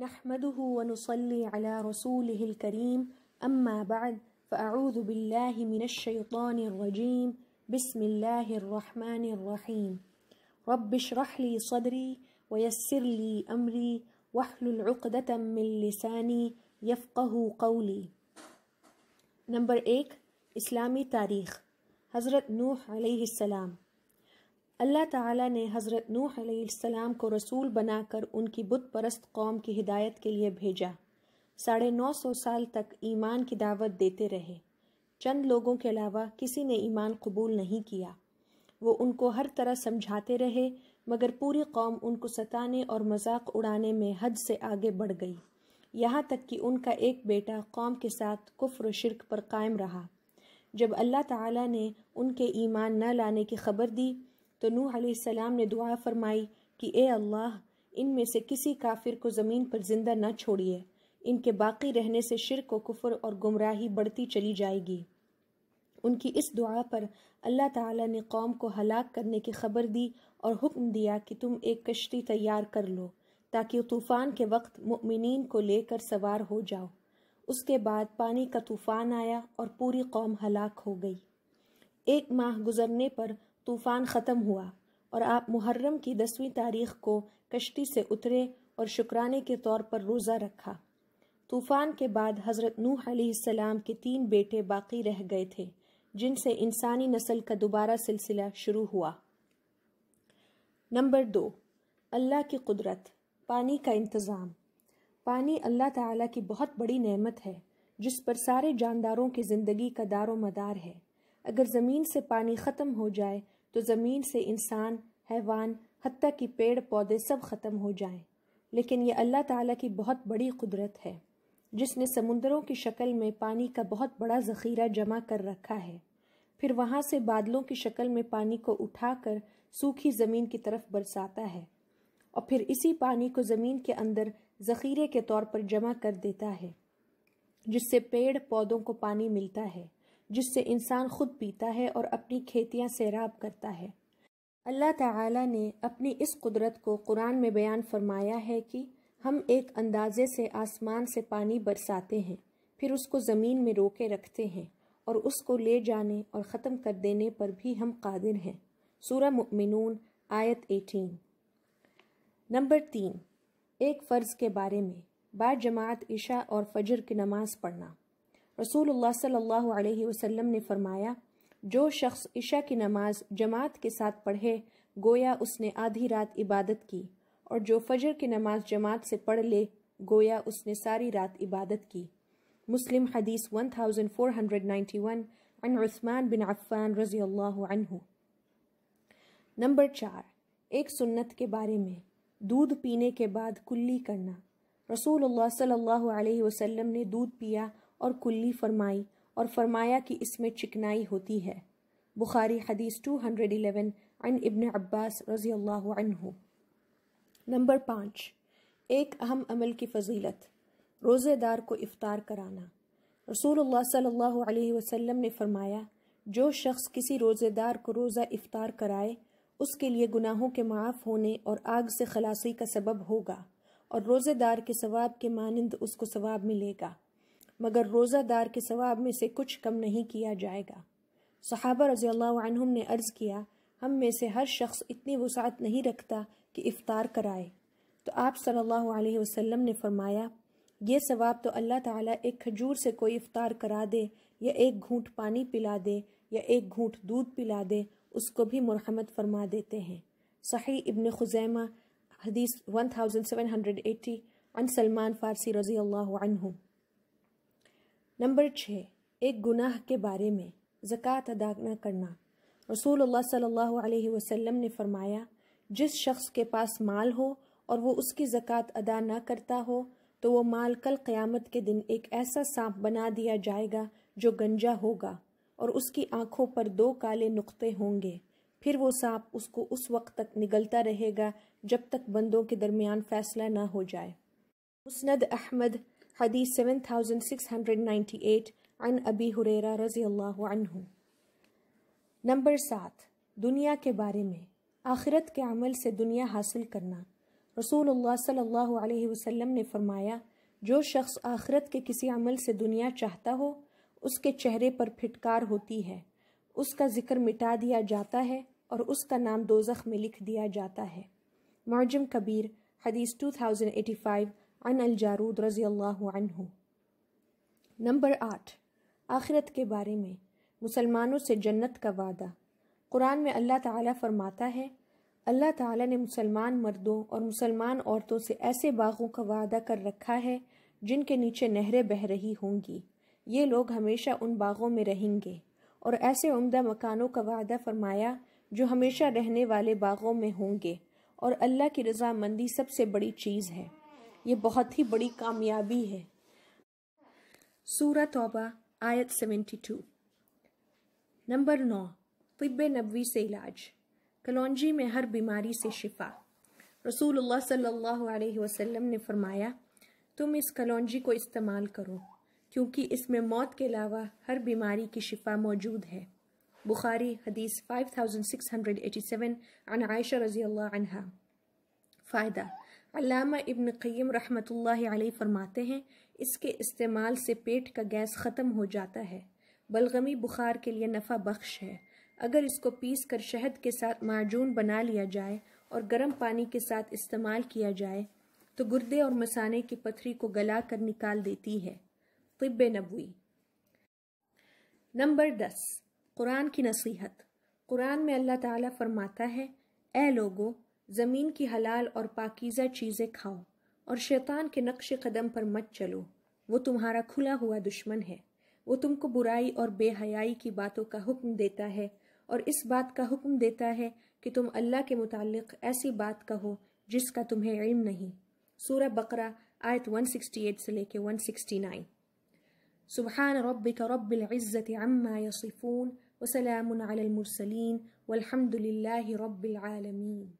نحمده ونصلي على رسوله الكريم أما بعد فأعوذ بالله من الشيطان الرجيم بسم الله الرحمن الرحيم رب اشرح لي صدري ويسر لي أمري واحلل عقدة من لساني يفقه قولي نمبر ایک اسلامی تاریخ حضرت نوح علیہ السلام अल्लाह ताला ने हज़रत नूह अलैहिस्सलाम को रसूल बनाकर उनकी बुत परस्त कौम की हिदायत के लिए भेजा साढ़े नौ सौ साल तक ईमान की दावत देते रहे चंद लोगों के अलावा किसी ने ईमान कबूल नहीं किया वो उनको हर तरह समझाते रहे मगर पूरी कौम उनको सताने और मजाक उड़ाने में हद से आगे बढ़ गई यहाँ तक कि उनका एक बेटा कौम के साथ कुफ्र शिरक पर कायम रहा जब अल्लाह ताला ने उनके ईमान न लाने की खबर दी तो नूह आसमाम ने दुआ फरमाई कि ए अल्लाह इनमें से किसी काफिर को ज़मीन पर ज़िंदा न छोड़िए इनके बाकी रहने से शिरक व कुफर और गुमराही बढ़ती चली जाएगी उनकी इस दुआ पर अल्लाह ताला ने कौम को हलाक करने की खबर दी और हुक्म दिया कि तुम एक कश्ती तैयार कर लो ताकि तूफ़ान के वक्त मुमिन को लेकर सवार हो जाओ उसके बाद पानी का तूफ़ान आया और पूरी कौम हलाक हो गई एक माह गुजरने पर तूफ़ान ख़त्म हुआ और आप मुहर्रम की दसवीं तारीख को कश्ती से उतरे और शुक्राने के तौर पर रोज़ा रखा तूफ़ान के बाद हज़रत नूह सलाम के तीन बेटे बाकी रह गए थे जिनसे इंसानी नस्ल का दोबारा सिलसिला शुरू हुआ नंबर दो अल्लाह की कुदरत पानी का इंतज़ाम पानी अल्लाह ताला की बहुत बड़ी नेमत है जिस पर सारे जानदारों की ज़िंदगी का दारो मदार है अगर ज़मीन से पानी ख़त्म हो जाए तो ज़मीन से इंसान हैवान हती कि पेड़ पौधे सब ख़त्म हो जाएं। लेकिन यह अल्लाह ताला की बहुत बड़ी कुदरत है जिसने समुंदरों की शक्ल में पानी का बहुत बड़ा ज़ख़ीरा जमा कर रखा है फिर वहाँ से बादलों की शक्ल में पानी को उठाकर सूखी ज़मीन की तरफ बरसाता है और फिर इसी पानी को ज़मीन के अंदर ज़ख़ीरे के तौर पर जमा कर देता है जिससे पेड़ पौधों को पानी मिलता है जिससे इंसान खुद पीता है और अपनी खेतियाँ सैराब करता है अल्लाह ताला ने अपनी इस कुदरत को कुरान में बयान फरमाया है कि हम एक अंदाजे से आसमान से पानी बरसाते हैं फिर उसको ज़मीन में रोके रखते हैं और उसको ले जाने और ख़त्म कर देने पर भी हम कादिर हैं सूर मुमिनून आयत 18 नंबर तीन एक फ़र्ज़ के बारे में बाद जमात ईशा और फजर की नमाज़ पढ़ना रसूलुल्लाह सल्लल्लाहु अलैहि वसल्लम ने फरमाया जो शख्स ईशा की नमाज जमात के साथ पढ़े गोया उसने आधी रात इबादत की और जो फजर की नमाज जमात से पढ़ ले गोया उसने सारी रात इबादत की मुस्लिम हदीस 1491 अन उस्मान बिन अफ़ान रज़ी अल्लाह नंबर चार एक सुन्नत के बारे में दूध पीने के बाद कुल्ली करना रसूलुल्लाह सल्लल्लाहु अलैहि वसल्लम ने दूध पिया और कुल्ली फरमाई और फरमाया कि इसमें चिकनाई होती है बुखारी हदीस 211 अन इबन अब्बास रज़ी अल्लाह अनहु नंबर पाँच एक अहम अमल की फजीलत रोज़ेदार को इफ़ार कराना रसूलुल्लाह सल्लल्लाहु अलैहि वसल्लम ने फरमाया जो शख्स किसी रोज़ेदार को रोज़ा इफ्तार कराए उसके लिए गुनाहों के माफ़ होने और आग से खलासी का सबब होगा और रोज़ेदार के सवाब के मानंद उसको सवाब मिलेगा मगर रोज़ादार के सवाब में से कुछ कम नहीं किया जाएगा सहाबा रज़ी ने अर्ज़ किया हम में से हर शख्स इतनी वसात नहीं रखता कि इफ़ार कराए तो आप सल्लल्लाहु अलैहि वसल्लम ने फरमाया ये सवाब तो अल्लाह ताला एक खजूर से कोई इफ़ार करा दे या एक घूंट पानी पिला दे या एक घूंट दूध पिला दे उसको भी मरहमत फरमा देते हैं सही इबन खुजैमा हदीस one thousand seven hundred eighty अन सलमान फ़ारसी रज़ी अल्लाह नंबर छः एक गुनाह के बारे में ज़क़़त अदा न करना रसूल सल्लल्लाहु अलैहि वसल्लम ने फरमाया जिस शख्स के पास माल हो और वो उसकी ज़क़़त अदा न करता हो तो वो माल कल क़यामत के दिन एक ऐसा सांप बना दिया जाएगा जो गंजा होगा और उसकी आंखों पर दो काले नुक़े होंगे फिर वो सांप उसको उस वक्त तक निगलता रहेगा जब तक बंदों के दरमियान फ़ैसला ना हो जाए मुस्ंद अहमद Hadith 7698 an Abi Huraira रज़ी anhu. नंबर सात दुनिया के बारे में आखिरत के अमल से दुनिया हासिल करना रसूलुल्लाह सल्लल्लाहु अलैहि वसल्लम ने फरमाया जो शख्स आखिरत के किसी अमल से दुनिया चाहता हो उसके चेहरे पर फिटकार होती है उसका जिक्र मिटा दिया जाता है और उसका नाम दोजख में लिख दिया जाता है मौजम कबीर हदीस 2085 अन अल जारूद रज़ी अल्लाह अनहु नंबर आठ आखिरत के बारे में मुसलमानों से जन्नत का वादा कुरान में अल्लाह ताला फरमाता है अल्लाह ताला ने मुसलमान मर्दों और मुसलमान औरतों से ऐसे बागों का वादा कर रखा है जिनके नीचे नहरें बह रही होंगी ये लोग हमेशा उन बागों में रहेंगे और ऐसे उम्दा मकानों का वादा फरमाया जो हमेशा रहने वाले बागों में होंगे और अल्लाह की रजामंदी सबसे बड़ी चीज़ है ये बहुत ही बड़ी कामयाबी है सूरा तोबा आयत सेवेंटी टू नंबर नौ तिब नबवी से इलाज कलौजी में हर बीमारी से शिफा रसूलुल्लाह सल्लल्लाहु अलैहि वसल्लम ने फरमाया तुम इस कलौजी को इस्तेमाल करो क्योंकि इसमें मौत के अलावा हर बीमारी की शिफा मौजूद है बुखारी हदीस 5687 अन आयशा रजी अल्लाह रजील फ़ायदा अलामा इब्न क़य्यम रहमतुल्लाहि अलैह फरमाते हैं इसके इस्तेमाल से पेट का गैस ख़त्म हो जाता है बलगमी बुखार के लिए नफ़ा बख्श है अगर इसको पीस कर शहद के साथ माजून बना लिया जाए और गर्म पानी के साथ इस्तेमाल किया जाए तो गुर्दे और मसाने की पथरी को गला कर निकाल देती है तिब नबवी नंबर दस कुरान की नसीहत कुरान में अल्लाह ताला फरमाता है ए लोगों ज़मीन की हलाल और पाकिज़ा चीज़ें खाओ और शैतान के नक्श कदम पर मत चलो वो तुम्हारा खुला हुआ दुश्मन है वो तुमको बुराई और बेहयाई की बातों का हुक्म देता है और इस बात का हुक्म देता है कि तुम अल्लाह के मुतालिक ऐसी बात कहो जिसका तुम्हें इल्म नहीं सूरह बकरा आयत 168 से लेके 169 सुबहान रब्बिक रब्बिल इज़्ज़ति अम्मा यसिफून वसलाम अलल मुरसलीन वल्हम्दुलिल्लाहि रब्बिल आलमीन